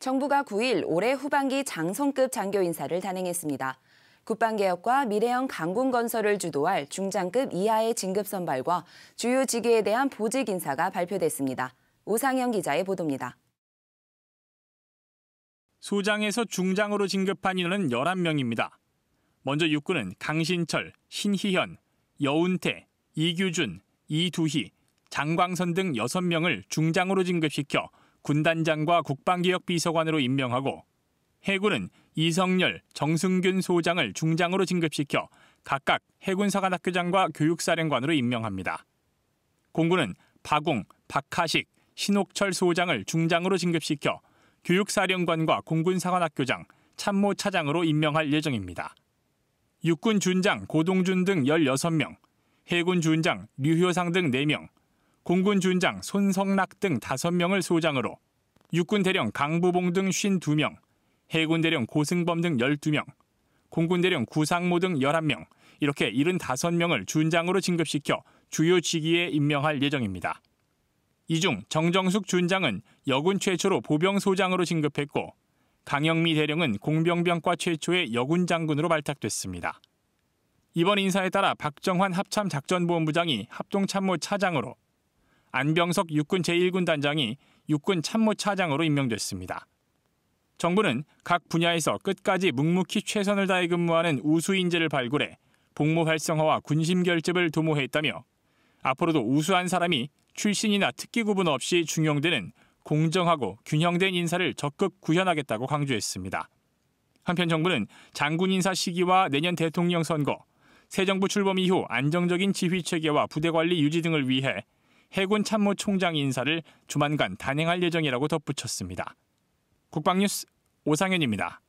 정부가 9일 올해 후반기 장성급 장교 인사를 단행했습니다. 국방개혁과 미래형 강군 건설을 주도할 중장급 이하의 진급 선발과 주요 직위에 대한 보직 인사가 발표됐습니다. 오상현 기자의 보도입니다. 소장에서 중장으로 진급한 인원은 11명입니다. 먼저 육군은 강신철, 신희현, 여운태, 이규준, 이두희, 장광선 등 6명을 중장으로 진급시켜 군단장과 국방개혁비서관으로 임명하고 해군은 이성열, 정승균 소장을 중장으로 진급시켜 각각 해군사관학교장과 교육사령관으로 임명합니다. 공군은 박웅, 박하식, 신옥철 소장을 중장으로 진급시켜 교육사령관과 공군사관학교장, 참모차장으로 임명할 예정입니다. 육군 준장 고동준 등 16명, 해군 준장 류효상 등 4명, 공군 준장 손성락 등 5명을 소장으로 육군 대령 강부봉 등 52명, 해군 대령 고승범 등 12명, 공군 대령 구상모 등 11명, 이렇게 75명을 준장으로 진급시켜 주요 직위에 임명할 예정입니다. 이 중 정정숙 준장은 여군 최초로 보병소장으로 진급했고 강영미 대령은 공병병과 최초의 여군 장군으로 발탁됐습니다. 이번 인사에 따라 박정환 합참작전본부장이 합동참모 차장으로 안병석 육군 제1군 단장이 육군 참모차장으로 임명됐습니다. 정부는 각 분야에서 끝까지 묵묵히 최선을 다해 근무하는 우수 인재를 발굴해 복무 활성화와 군심 결집을 도모했다며 앞으로도 우수한 사람이 출신이나 특기 구분 없이 중용되는 공정하고 균형된 인사를 적극 구현하겠다고 강조했습니다. 한편 정부는 장군 인사 시기와 내년 대통령 선거, 새 정부 출범 이후 안정적인 지휘 체계와 부대 관리 유지 등을 위해 해군 참모총장 인사를 조만간 단행할 예정이라고 덧붙였습니다. 국방뉴스 오상현입니다.